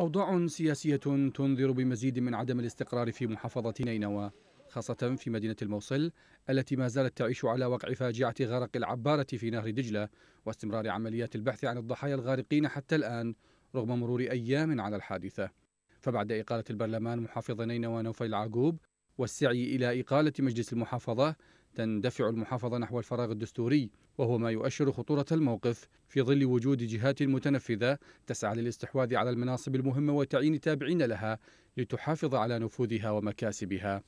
أوضاع سياسية تنذر بمزيد من عدم الاستقرار في محافظة نينوى خاصة في مدينة الموصل التي ما زالت تعيش على وقع فاجعة غرق العبارة في نهر دجلة واستمرار عمليات البحث عن الضحايا الغارقين حتى الآن رغم مرور أيام على الحادثة فبعد إقالة البرلمان محافظ نينوى نوفل العاقوب والسعي إلى إقالة مجلس المحافظة تندفع المحافظة نحو الفراغ الدستوري وهو ما يؤشر خطورة الموقف في ظل وجود جهات متنفذة تسعى للاستحواذ على المناصب المهمة وتعيين تابعين لها لتحافظ على نفوذها ومكاسبها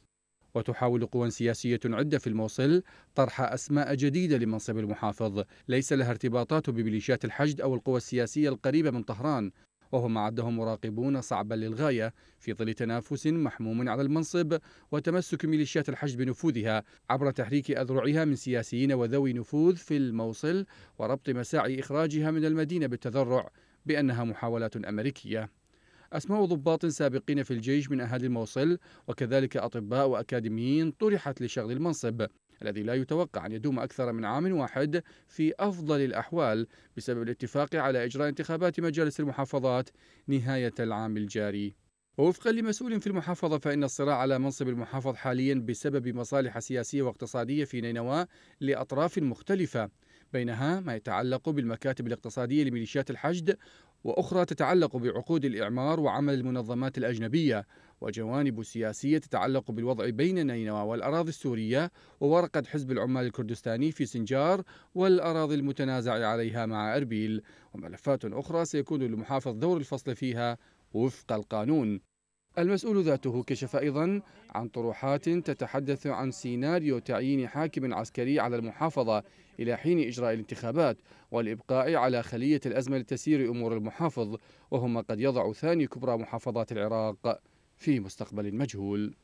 وتحاول قوى سياسية عدة في الموصل طرح أسماء جديدة لمنصب المحافظ ليس لها ارتباطات بميليشيات الحشد أو القوى السياسية القريبة من طهران وهم عدهم مراقبون صعبا للغاية في ظل تنافس محموم على المنصب وتمسك ميليشيات الحشد بنفوذها عبر تحريك أذرعها من سياسيين وذوي نفوذ في الموصل وربط مساعي إخراجها من المدينة بالتذرع بأنها محاولات أمريكية أسماء ضباط سابقين في الجيش من أهالي الموصل وكذلك أطباء وأكاديميين طرحت لشغل المنصب الذي لا يتوقع أن يدوم أكثر من عام واحد في أفضل الأحوال بسبب الاتفاق على إجراء انتخابات مجالس المحافظات نهاية العام الجاري ووفقا لمسؤول في المحافظة فإن الصراع على منصب المحافظ حاليا بسبب مصالح سياسية واقتصادية في نينوى لأطراف مختلفة بينها ما يتعلق بالمكاتب الاقتصادية لميليشيات الحشد وأخرى تتعلق بعقود الإعمار وعمل المنظمات الأجنبية وجوانب سياسية تتعلق بالوضع بين نينوى والأراضي السورية وورقة حزب العمال الكردستاني في سنجار والأراضي المتنازع عليها مع أربيل وملفات أخرى سيكون للمحافظ دور الفصل فيها وفق القانون المسؤول ذاته كشف أيضا عن طروحات تتحدث عن سيناريو تعيين حاكم عسكري على المحافظة إلى حين إجراء الانتخابات والإبقاء على خلية الأزمة لتسيير أمور المحافظ وهما قد يضع ثاني كبرى محافظات العراق في مستقبل مجهول